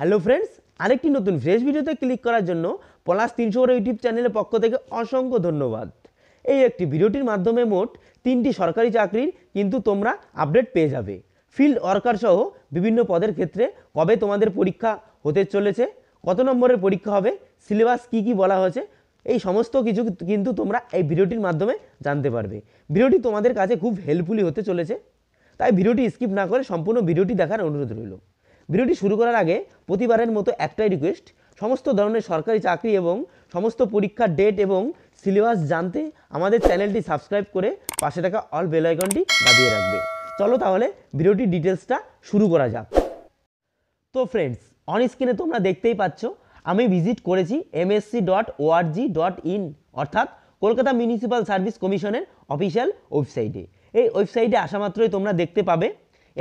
hello friends আরেকটি নতুন fresh ভিডিওতে ক্লিক করার জন্য পলাশ তিনশো করে ইউটিউব চ্যানেলের পক্ষ থেকে অসংখ্য ধন্যবাদ এই একটি ভিডিওটির মাধ্যমে মোট তিনটি সরকারি চাকরির কিন্তু তোমরা আপডেট পেয়ে যাবে ফিল্ড ওয়ার্কার সহ বিভিন্ন পদের ক্ষেত্রে কবে তোমাদের পরীক্ষা হতে চলেছে কত নম্বরের পরীক্ষা হবে সিলেবাস কি কি বলা হয়েছে এই সমস্ত কিছু কিন্তু তোমরা এই ভিডিওটির মাধ্যমে জানতে পারবে ভিডিওটি তোমাদের কাছে খুব হেল্পফুলি হতে চলেছে তাই ভিডিওটি স্কিপ না করে সম্পূর্ণ ভিডিওটি দেখার অনুরোধ রইল ভিডিওটি শুরু করার আগে প্রতিবারের মতো একটাই রিকোয়েস্ট সমস্ত ধরনের সরকারি চাকরি এবং সমস্ত পরীক্ষার ডেট এবং সিলেবাস জানতে আমাদের চ্যানেলটি সাবস্ক্রাইব করে পাশে থাকা অল বেল আইকনটি দাবিয়ে রাখবে চলো তাহলে ভিডিওটি ডিটেলসটা শুরু করা যাক তো ফ্রেন্ডস অন স্ক্রিনে তোমরা দেখতেই পাচ্ছ আমি ভিজিট করেছি MSC dot org dot in অর্থাৎ কলকাতা মিউনিসিপ্যাল সার্ভিস কমিশনের অফিসিয়াল ওয়েবসাইটে এই ওয়েবসাইটে আসা মাত্রই তোমরা দেখতে পাবে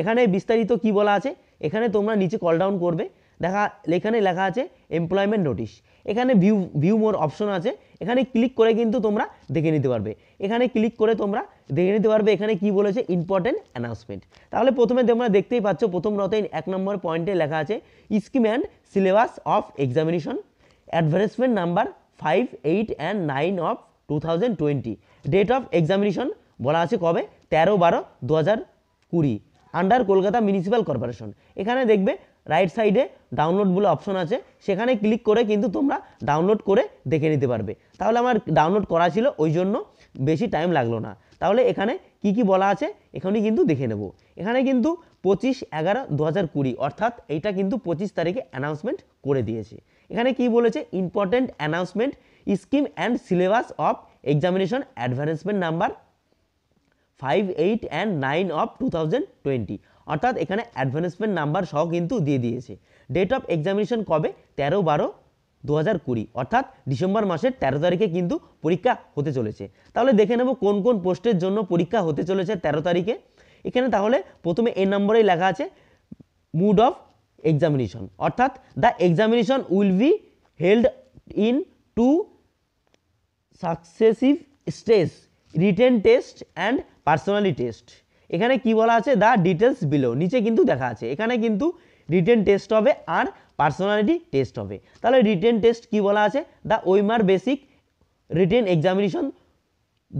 এখানে বিস্তারিত কি বলা আছে এখানে তোমরা নিচে কল ডাউন করবে দেখা এখানে লেখা আছে এমপ্লয়মেন্ট নোটিশ এখানে ভিউ ভিউ মোর অপশন আছে এখানে ক্লিক করে কিন্তু তোমরা দেখে নিতে পারবে এখানে ক্লিক করে তোমরা দেখে নিতে পারবে এখানে কি বলেছে ইম্পর্টেন্ট অ্যানাউন্সমেন্ট তাহলে প্রথমে তোমরা দেখতেই পাচ্ছ প্রথম রতে এক নম্বর পয়েন্টে লেখা আছে scheme and syllabus of examination advertisement number five eight and nine of two thousand twenty date of examination বলা আছে কবে তেরো বারো দু হাজার কুড়ি আন্ডার কলকাতা মিউনিসিপ্যাল কর্পোরেশন এখানে দেখবে রাইট সাইডে ডাউনলোড বলে অপশন আছে সেখানে ক্লিক করে কিন্তু তোমরা ডাউনলোড করে দেখে নিতে পারবে তাহলে আমার ডাউনলোড করা ছিল ওই জন্য বেশি টাইম লাগলো না তাহলে এখানে কি কি বলা আছে এখানে কিন্তু দেখে নেব এখানে কিন্তু পঁচিশ এগারো দু হাজার কুড়ি অর্থাৎ এইটা কিন্তু পঁচিশ তারিখে অ্যানাউন্সমেন্ট করে দিয়েছে এখানে কি বলেছে important announcement scheme and syllabus of examination advancement number five eight and nine of two thousand twenty অর্থাৎ এখানে অ্যাডভান্সমেন্ট নাম্বার সহ কিন্তু দিয়ে দিয়েছে ডেট অফ এক্সামিনেশন কবে তেরো বারো দু হাজার কুড়ি অর্থাৎ ডিসেম্বর মাসের তেরো তারিখে কিন্তু পরীক্ষা হতে চলেছে তাহলে দেখে নেব কোন কোন পোস্টের জন্য পরীক্ষা হতে চলেছে তেরো তারিখে এখানে তাহলে প্রথমে এ নম্বরেই লেখা আছে মুড অফ এক্সামিনেশন অর্থাৎ the examination will be held in two successive stage written test and personally test এখানে কি বলা আছে দা ডিটেলস বিলো নিচে কিন্তু দেখা আছে এখানে কিন্তু রিটেন টেস্ট হবে আর পার্সোনালিটি টেস্ট হবে তাহলে রিটেন টেস্ট কি বলা আছে দ্য ওইমার বেসিক রিটেন এক্সামিনেশন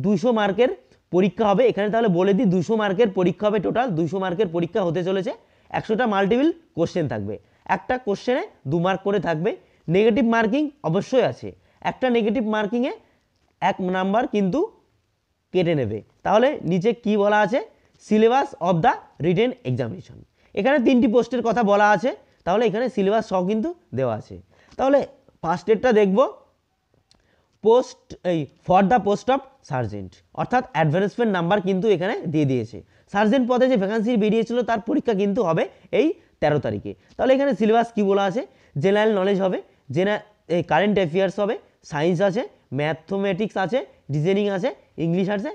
দুশো মার্কের পরীক্ষা হবে এখানে তাহলে বলে দিই দুশো মার্কের পরীক্ষা হবে টোটাল দুশো মার্কের পরীক্ষা হতে চলেছে একশোটা মাল্টিপিল কোশ্চেন থাকবে একটা কোশ্চেনে দু মার্ক করে থাকবে নেগেটিভ মার্কিং অবশ্যই আছে একটা নেগেটিভ মার্কিংয়ে এক নাম্বার কিন্তু কেটে নেবে তাহলে নিচে কি বলা আছে syllabus of the written examination এখানে তিনটি পোস্টের কথা বলা আছে তাহলে এখানে সিলেবাস সহ কিন্তু দেওয়া আছে তাহলে ফার্স্ট ফার্স্টেরটা দেখব পোস্ট এই for the post of sergeant অর্থাৎ অ্যাডভার্টাইজমেন্ট নাম্বার কিন্তু এখানে দিয়ে দিয়েছে সার্জেন্ট পদে যে ভ্যাকান্সি বেরিয়েছিল তার পরীক্ষা কিন্তু হবে এই তেরো তারিখে তাহলে এখানে সিলেবাস কি বলা আছে জেনারেল নলেজ হবে জেনা এই কারেন্ট অ্যাফেয়ার্স হবে সায়েন্স আছে ম্যাথমেটিক্স আছে ডিজাইনিং আছে ইংলিশ আছে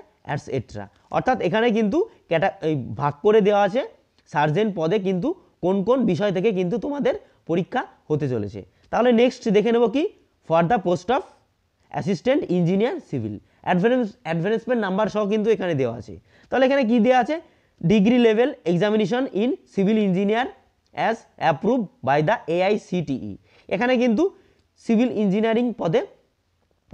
এট্রা অর্থাৎ এখানে কিন্তু ক্যাটা ভাগ করে দেওয়া আছে সার্জেন্ট পদে কিন্তু কোন কোন বিষয় থেকে কিন্তু তোমাদের পরীক্ষা হতে চলেছে তাহলে নেক্সট দেখে নেব কি for the post of assistant engineer civil advance advancement number সহ কিন্তু এখানে দেওয়া আছে তাহলে এখানে কি দেওয়া আছে degree level examination in civil engineer as approve by the AICTE এখানে কিন্তু সিভিল ইঞ্জিনিয়ারিং পদে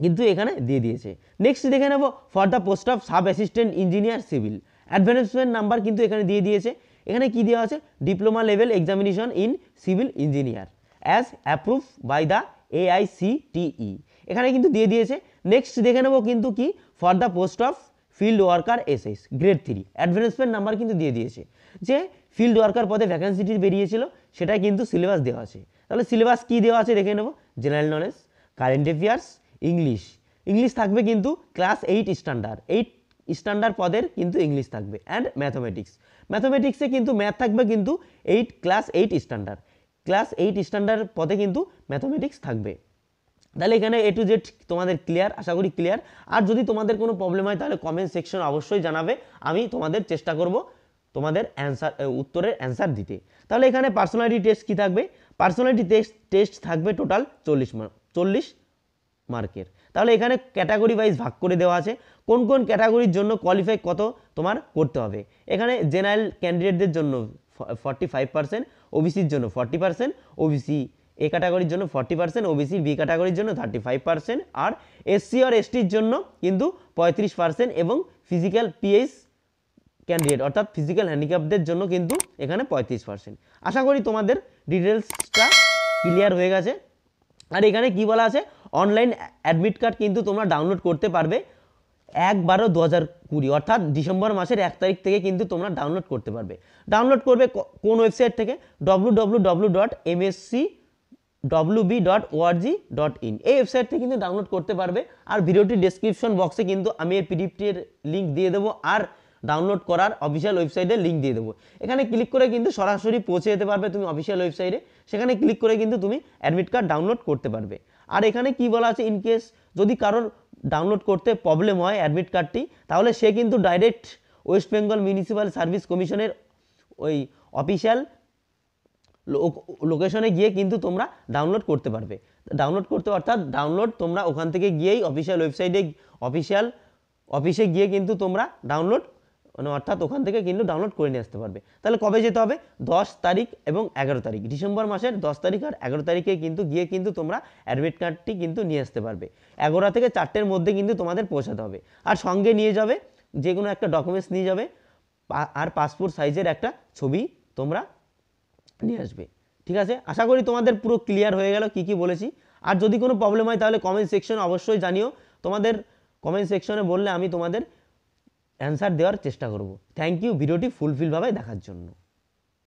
কিন্তু এখানে দিয়ে দিয়েছে নেক্সট দেখে নেব for the post of sub assistant engineer civil advancement number কিন্তু এখানে দিয়ে দিয়েছে এখানে কি দেওয়া আছে diploma level examination in civil engineer as approve by the AICTE এখানে কিন্তু দিয়ে দিয়েছে নেক্সট দেখে নেব কিন্তু কি for the post of field worker S S grade three advancement number কিন্তু দিয়ে দিয়েছে যে ফিল্ড ওয়ার্কার পদে ভ্যাকান্সিটি বেরিয়েছিল সেটা কিন্তু সিলেবাস দেওয়া আছে তাহলে সিলেবাস কী দেওয়া আছে দেখে নেব general knowledge current affairs English English থাকবে কিন্তু class eight standard eight standard পদের কিন্তু ইংলিশ থাকবে অ্যান্ড ম্যাথমেটিক্স ম্যাথমেটিক্সে কিন্তু ম্যাথ থাকবে কিন্তু eight class eight standard class eight standard পদে কিন্তু ম্যাথমেটিক্স থাকবে তাহলে এখানে এ টু জেড তোমাদের ক্লিয়ার আশা করি ক্লিয়ার আর যদি তোমাদের কোনো প্রবলেম হয় তাহলে কমেন্ট সেকশন অবশ্যই জানাবে আমি তোমাদের চেষ্টা করব তোমাদের অ্যান্সার উত্তরের অ্যান্সার দিতে তাহলে এখানে পার্সোনালিটি টেস্ট কী থাকবে পার্সোনালিটি টেস্ট টেস্ট থাকবে টোটাল চল্লিশ চল্লিশ মার্কের তাহলে এখানে ক্যাটাগরি ওয়াইজ ভাগ করে দেওয়া আছে কোন কোন ক্যাটাগরির জন্য কোয়ালিফাই কত তোমার করতে হবে এখানে জেনারেল ক্যান্ডিডেটদের জন্য ফর্টি ফাইভ পার্সেন্ট ওবিসির জন্য ফর্টি পার্সেন্ট ওবিসি এ ক্যাটাগরির জন্য ফর্টি পার্সেন্ট ওবিসি বি ক্যাটাগরির জন্য থার্টি ফাইভ পার্সেন্ট আর এসসি আর এসটির জন্য কিন্তু পঁয়ত্রিশ পার্সেন্ট এবং ফিজিক্যাল পিএইচ ক্যান্ডিডেট অর্থাৎ ফিজিক্যাল হ্যান্ডিক্যাপদের জন্য কিন্তু এখানে পঁয়ত্রিশ পার্সেন্ট আশা করি তোমাদের ডিটেলসটা ক্লিয়ার হয়ে গেছে আর এখানে কি বলা আছে অনলাইন অ্যাডমিট কার্ড কিন্তু তোমরা ডাউনলোড করতে পারবে এক বারো দু হাজার কুড়ি অর্থাৎ ডিসেম্বর মাসের এক তারিখ থেকে কিন্তু তোমরা ডাউনলোড করতে পারবে ডাউনলোড করবে কোন ওয়েবসাইট থেকে W W W dot M S C W B dot org dot in এই ওয়েবসাইট থেকে কিন্তু ডাউনলোড করতে পারবে আর ভিডিওটি ডিসক্রিপশন বক্সে কিন্তু আমি এর পিডিএফটির লিঙ্ক দিয়ে দেবো আর ডাউনলোড করার অফিসিয়াল ওয়েবসাইটে লিঙ্ক দিয়ে দেবো এখানে ক্লিক করে কিন্তু সরাসরি পৌঁছে যেতে পারবে তুমি অফিসিয়াল ওয়েবসাইটে সেখানে ক্লিক করে কিন্তু তুমি অ্যাডমিট কার্ড ডাউনলোড করতে পারবে আর এখানে কি বলা আছে ইনকেস যদি কারোর ডাউনলোড করতে প্রবলেম হয় অ্যাডমিট কার্ডটি তাহলে সে কিন্তু direct West Bengal municipal service কমিশনের ওই অফিসিয়াল লোকেশনে গিয়ে কিন্তু তোমরা ডাউনলোড করতে পারবে ডাউনলোড করতে অর্থাৎ ডাউনলোড তোমরা ওখান থেকে গিয়েই অফিসিয়াল ওয়েবসাইটে অফিসিয়াল অফিসে গিয়ে কিন্তু তোমরা ডাউনলোড মানে অর্থাৎ ওখান থেকে কিন্তু ডাউনলোড করে নিয়ে আসতে পারবে তাহলে কবে যেতে হবে দশ তারিখ এবং এগারো তারিখ ডিসেম্বর মাসের দশ তারিখ আর এগারো তারিখে কিন্তু গিয়ে কিন্তু তোমরা অ্যাডমিট কার্ডটি কিন্তু নিয়ে আসতে পারবে এগারো থেকে চারটের মধ্যে কিন্তু তোমাদের পৌঁছাতে হবে আর সঙ্গে নিয়ে যাবে যে কোনো একটা ডকুমেন্টস নিয়ে যাবে আর পাসপোর্ট সাইজের একটা ছবি তোমরা নিয়ে আসবে ঠিক আছে আশা করি তোমাদের পুরো ক্লিয়ার হয়ে গেল কি কি বলেছি আর যদি কোনো প্রবলেম হয় তাহলে কমেন্ট সেকশন অবশ্যই জানিও তোমাদের কমেন্ট সেকশনে বললে আমি তোমাদের অ্যান্সার দেওয়ার চেষ্টা করব থ্যাংক ইউ ভিডিওটি ফুলফিলভাবে দেখার জন্য